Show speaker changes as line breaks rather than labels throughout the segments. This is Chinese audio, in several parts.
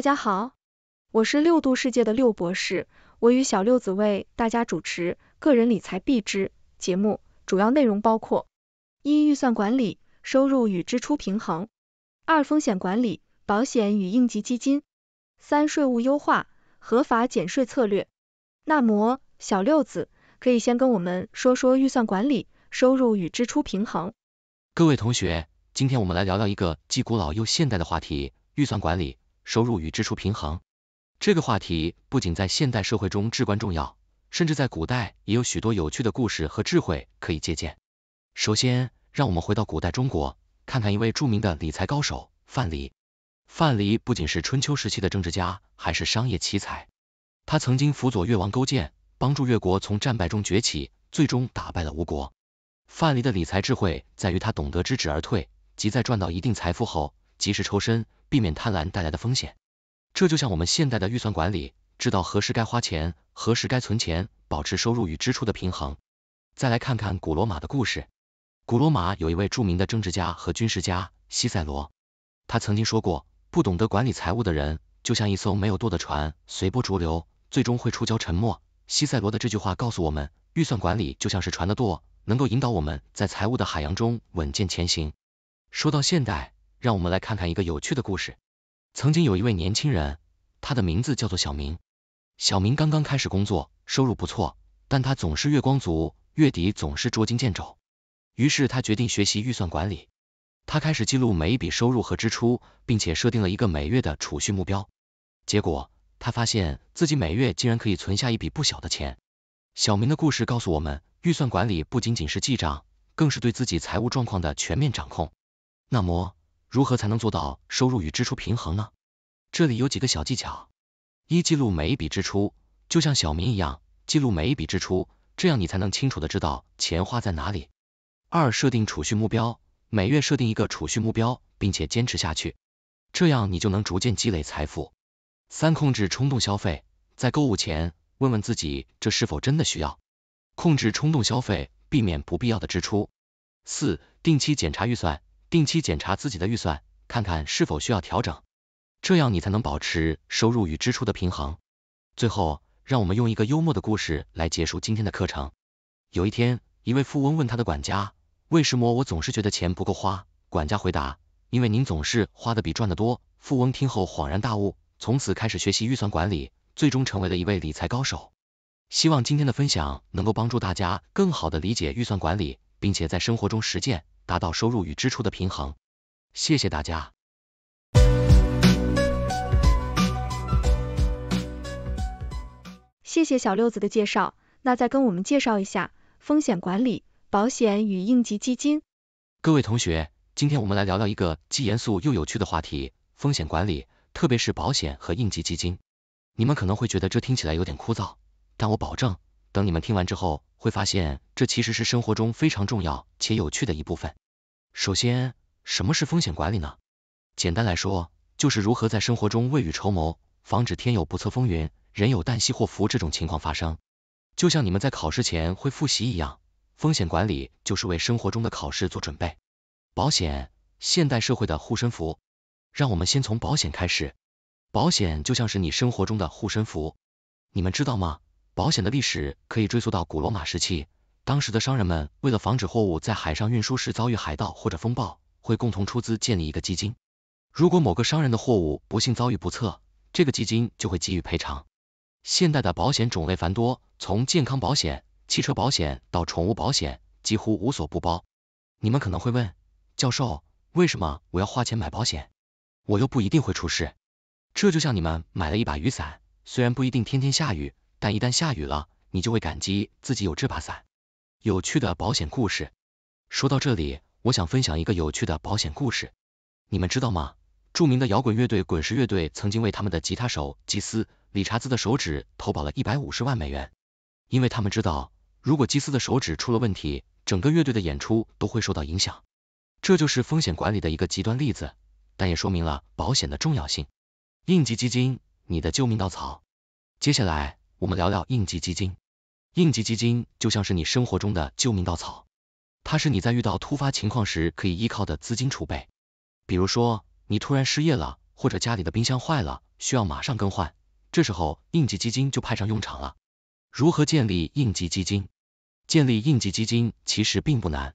大家好，我是六度世界的六博士，我与小六子为大家主持《个人理财必知》节目，主要内容包括：一、预算管理，收入与支出平衡；二、风险管理，保险与应急基金；三、税务优化，合法减税策略。那么，小六子可以先跟我们说说预算管理，收入与支出平衡。
各位同学，今天我们来聊聊一个既古老又现代的话题——预算管理。收入与支出平衡这个话题不仅在现代社会中至关重要，甚至在古代也有许多有趣的故事和智慧可以借鉴。首先，让我们回到古代中国，看看一位著名的理财高手范蠡。范蠡不仅是春秋时期的政治家，还是商业奇才。他曾经辅佐越王勾践，帮助越国从战败中崛起，最终打败了吴国。范蠡的理财智慧在于他懂得知止而退，即在赚到一定财富后，及时抽身。避免贪婪带来的风险，这就像我们现代的预算管理，知道何时该花钱，何时该存钱，保持收入与支出的平衡。再来看看古罗马的故事，古罗马有一位著名的政治家和军事家西塞罗，他曾经说过，不懂得管理财务的人，就像一艘没有舵的船，随波逐流，最终会触礁沉没。西塞罗的这句话告诉我们，预算管理就像是船的舵，能够引导我们在财务的海洋中稳健前行。说到现代。让我们来看看一个有趣的故事。曾经有一位年轻人，他的名字叫做小明。小明刚刚开始工作，收入不错，但他总是月光族，月底总是捉襟见肘。于是他决定学习预算管理。他开始记录每一笔收入和支出，并且设定了一个每月的储蓄目标。结果，他发现自己每月竟然可以存下一笔不小的钱。小明的故事告诉我们，预算管理不仅仅是记账，更是对自己财务状况的全面掌控。那么，如何才能做到收入与支出平衡呢？这里有几个小技巧：一、记录每一笔支出，就像小明一样记录每一笔支出，这样你才能清楚的知道钱花在哪里；二、设定储蓄目标，每月设定一个储蓄目标，并且坚持下去，这样你就能逐渐积累财富；三、控制冲动消费，在购物前问问自己这是否真的需要，控制冲动消费，避免不必要的支出；四、定期检查预算。定期检查自己的预算，看看是否需要调整，这样你才能保持收入与支出的平衡。最后，让我们用一个幽默的故事来结束今天的课程。有一天，一位富翁问他的管家，为什么我总是觉得钱不够花？管家回答，因为您总是花的比赚的多。富翁听后恍然大悟，从此开始学习预算管理，最终成为了一位理财高手。希望今天的分享能够帮助大家更好的理解预算管理，并且在生活中实践。达到收入与支出的平衡。谢谢大家。
谢谢小六子的介绍，那再跟我们介绍一下风险管理、保险与应急基金。
各位同学，今天我们来聊聊一个既严肃又有趣的话题——风险管理，特别是保险和应急基金。你们可能会觉得这听起来有点枯燥，但我保证。等你们听完之后，会发现这其实是生活中非常重要且有趣的一部分。首先，什么是风险管理呢？简单来说，就是如何在生活中未雨绸缪，防止天有不测风云，人有旦夕祸福这种情况发生。就像你们在考试前会复习一样，风险管理就是为生活中的考试做准备。保险，现代社会的护身符。让我们先从保险开始。保险就像是你生活中的护身符，你们知道吗？保险的历史可以追溯到古罗马时期，当时的商人们为了防止货物在海上运输时遭遇海盗或者风暴，会共同出资建立一个基金。如果某个商人的货物不幸遭遇不测，这个基金就会给予赔偿。现代的保险种类繁多，从健康保险、汽车保险到宠物保险，几乎无所不包。你们可能会问，教授，为什么我要花钱买保险？我又不一定会出事。这就像你们买了一把雨伞，虽然不一定天天下雨。但一旦下雨了，你就会感激自己有这把伞。有趣的保险故事。说到这里，我想分享一个有趣的保险故事。你们知道吗？著名的摇滚乐队滚石乐队曾经为他们的吉他手吉斯·理查兹的手指投保了一百五十万美元，因为他们知道，如果基斯的手指出了问题，整个乐队的演出都会受到影响。这就是风险管理的一个极端例子，但也说明了保险的重要性。应急基金，你的救命稻草。接下来。我们聊聊应急基金。应急基金就像是你生活中的救命稻草，它是你在遇到突发情况时可以依靠的资金储备。比如说，你突然失业了，或者家里的冰箱坏了，需要马上更换，这时候应急基金就派上用场了。如何建立应急基金？建立应急基金其实并不难，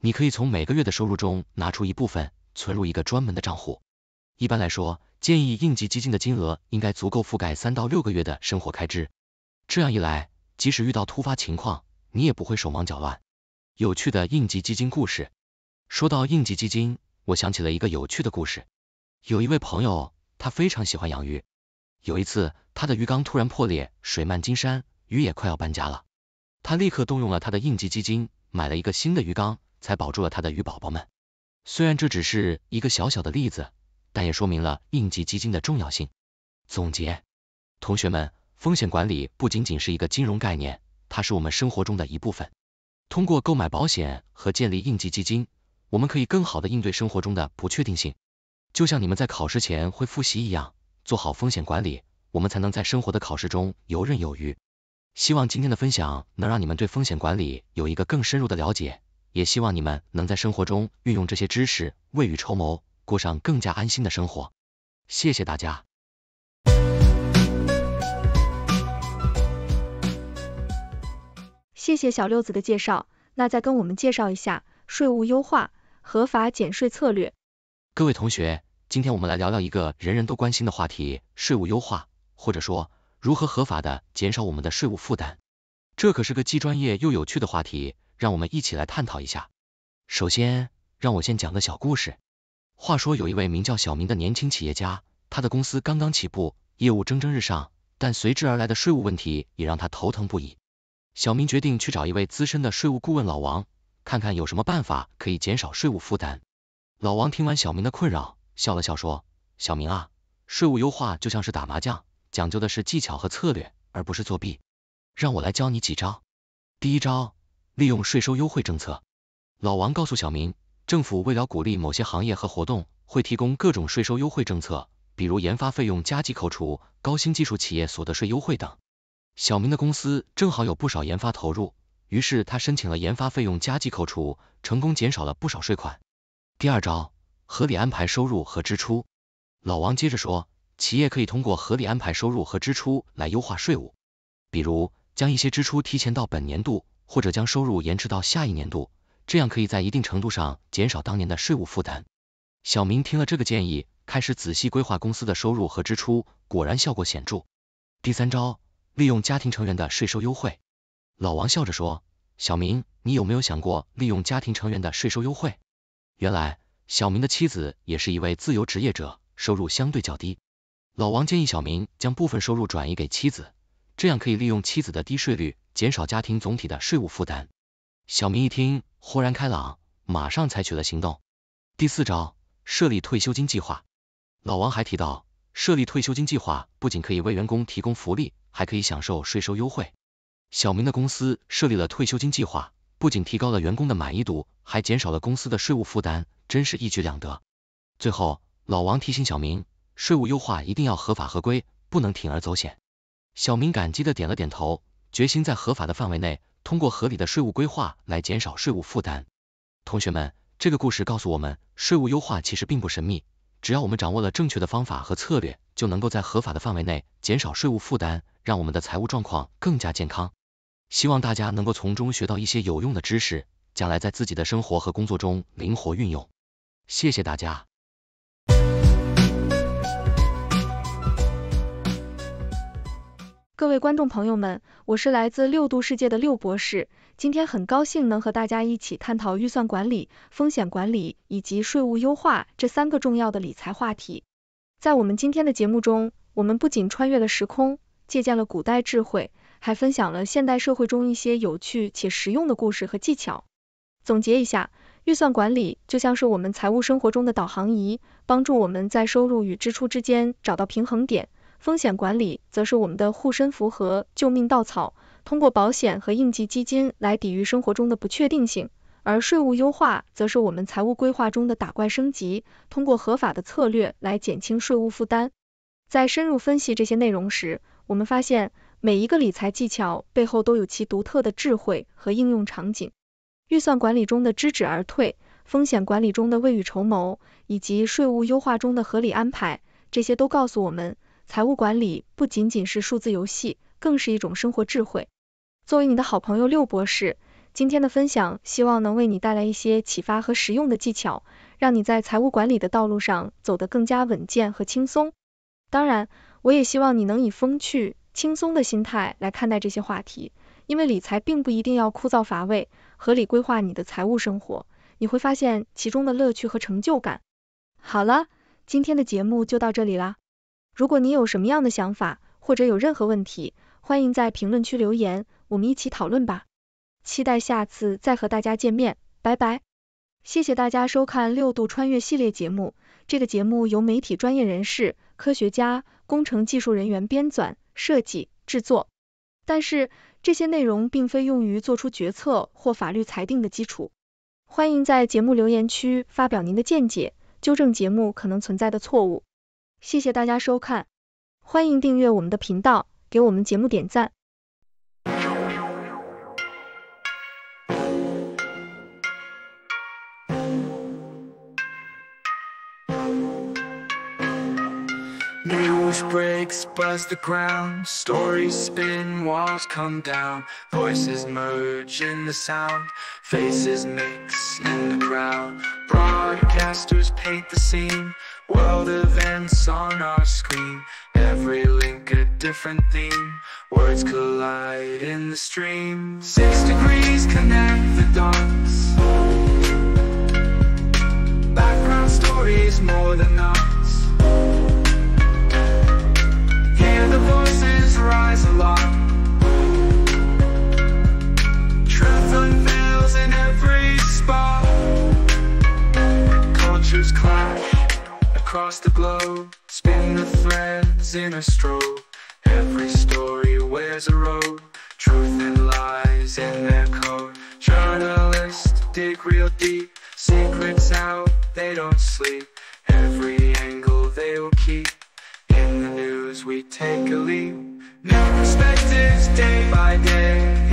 你可以从每个月的收入中拿出一部分，存入一个专门的账户。一般来说，建议应急基金的金额应该足够覆盖三到六个月的生活开支。这样一来，即使遇到突发情况，你也不会手忙脚乱。有趣的应急基金故事。说到应急基金，我想起了一个有趣的故事。有一位朋友，他非常喜欢养鱼。有一次，他的鱼缸突然破裂，水漫金山，鱼也快要搬家了。他立刻动用了他的应急基金，买了一个新的鱼缸，才保住了他的鱼宝宝们。虽然这只是一个小小的例子，但也说明了应急基金的重要性。总结，同学们。风险管理不仅仅是一个金融概念，它是我们生活中的一部分。通过购买保险和建立应急基金，我们可以更好的应对生活中的不确定性。就像你们在考试前会复习一样，做好风险管理，我们才能在生活的考试中游刃有余。希望今天的分享能让你们对风险管理有一个更深入的了解，也希望你们能在生活中运用这些知识，未雨绸缪，过上更加安心的生活。谢谢大家。
谢谢小六子的介绍，那再跟我们介绍一下税务优化、合法减税策略。
各位同学，今天我们来聊聊一个人人都关心的话题——税务优化，或者说如何合法的减少我们的税务负担。这可是个既专业又有趣的话题，让我们一起来探讨一下。首先，让我先讲个小故事。话说有一位名叫小明的年轻企业家，他的公司刚刚起步，业务蒸蒸日上，但随之而来的税务问题也让他头疼不已。小明决定去找一位资深的税务顾问老王，看看有什么办法可以减少税务负担。老王听完小明的困扰，笑了笑说：“小明啊，税务优化就像是打麻将，讲究的是技巧和策略，而不是作弊。让我来教你几招。第一招，利用税收优惠政策。”老王告诉小明，政府为了鼓励某些行业和活动，会提供各种税收优惠政策，比如研发费用加计扣除、高新技术企业所得税优惠等。小明的公司正好有不少研发投入，于是他申请了研发费用加计扣除，成功减少了不少税款。第二招，合理安排收入和支出。老王接着说，企业可以通过合理安排收入和支出来优化税务，比如将一些支出提前到本年度，或者将收入延迟到下一年度，这样可以在一定程度上减少当年的税务负担。小明听了这个建议，开始仔细规划公司的收入和支出，果然效果显著。第三招。利用家庭成员的税收优惠，老王笑着说：“小明，你有没有想过利用家庭成员的税收优惠？”原来，小明的妻子也是一位自由职业者，收入相对较低。老王建议小明将部分收入转移给妻子，这样可以利用妻子的低税率，减少家庭总体的税务负担。小明一听，豁然开朗，马上采取了行动。第四招，设立退休金计划。老王还提到。设立退休金计划不仅可以为员工提供福利，还可以享受税收优惠。小明的公司设立了退休金计划，不仅提高了员工的满意度，还减少了公司的税务负担，真是一举两得。最后，老王提醒小明，税务优化一定要合法合规，不能铤而走险。小明感激的点了点头，决心在合法的范围内，通过合理的税务规划来减少税务负担。同学们，这个故事告诉我们，税务优化其实并不神秘。只要我们掌握了正确的方法和策略，就能够在合法的范围内减少税务负担，让我们的财务状况更加健康。希望大家能够从中学到一些有用的知识，将来在自己的生活和工作中灵活运用。谢谢大家！
各位观众朋友们，我是来自六度世界的六博士。今天很高兴能和大家一起探讨预算管理、风险管理以及税务优化这三个重要的理财话题。在我们今天的节目中，我们不仅穿越了时空，借鉴了古代智慧，还分享了现代社会中一些有趣且实用的故事和技巧。总结一下，预算管理就像是我们财务生活中的导航仪，帮助我们在收入与支出之间找到平衡点；风险管理则是我们的护身符和救命稻草。通过保险和应急基金来抵御生活中的不确定性，而税务优化则是我们财务规划中的打怪升级，通过合法的策略来减轻税务负担。在深入分析这些内容时，我们发现每一个理财技巧背后都有其独特的智慧和应用场景。预算管理中的知止而退，风险管理中的未雨绸缪，以及税务优化中的合理安排，这些都告诉我们，财务管理不仅仅是数字游戏，更是一种生活智慧。作为你的好朋友六博士，今天的分享希望能为你带来一些启发和实用的技巧，让你在财务管理的道路上走得更加稳健和轻松。当然，我也希望你能以风趣、轻松的心态来看待这些话题，因为理财并不一定要枯燥乏味。合理规划你的财务生活，你会发现其中的乐趣和成就感。好了，今天的节目就到这里啦。如果你有什么样的想法，或者有任何问题，欢迎在评论区留言，我们一起讨论吧。期待下次再和大家见面，拜拜。谢谢大家收看六度穿越系列节目。这个节目由媒体专业人士、科学家、工程技术人员编纂、设计、制作，但是这些内容并非用于做出决策或法律裁定的基础。欢迎在节目留言区发表您的见解，纠正节目可能存在的错误。谢谢大家收看，欢迎订阅我们的频道。给我们节目点赞。
News breaks, buzz the ground Stories spin, walls come down Voices merge in the sound
Faces
mix in the crowd
Broadcasters paint the scene World events on our screen Every link a different theme Words collide in the stream Six degrees connect the dots Background stories more than not a Every story wears a robe. Truth and lies in their code. Journalists dig real deep. Secrets out, they don't sleep. Every angle they will keep. In the news, we take a leap. New perspectives day by day.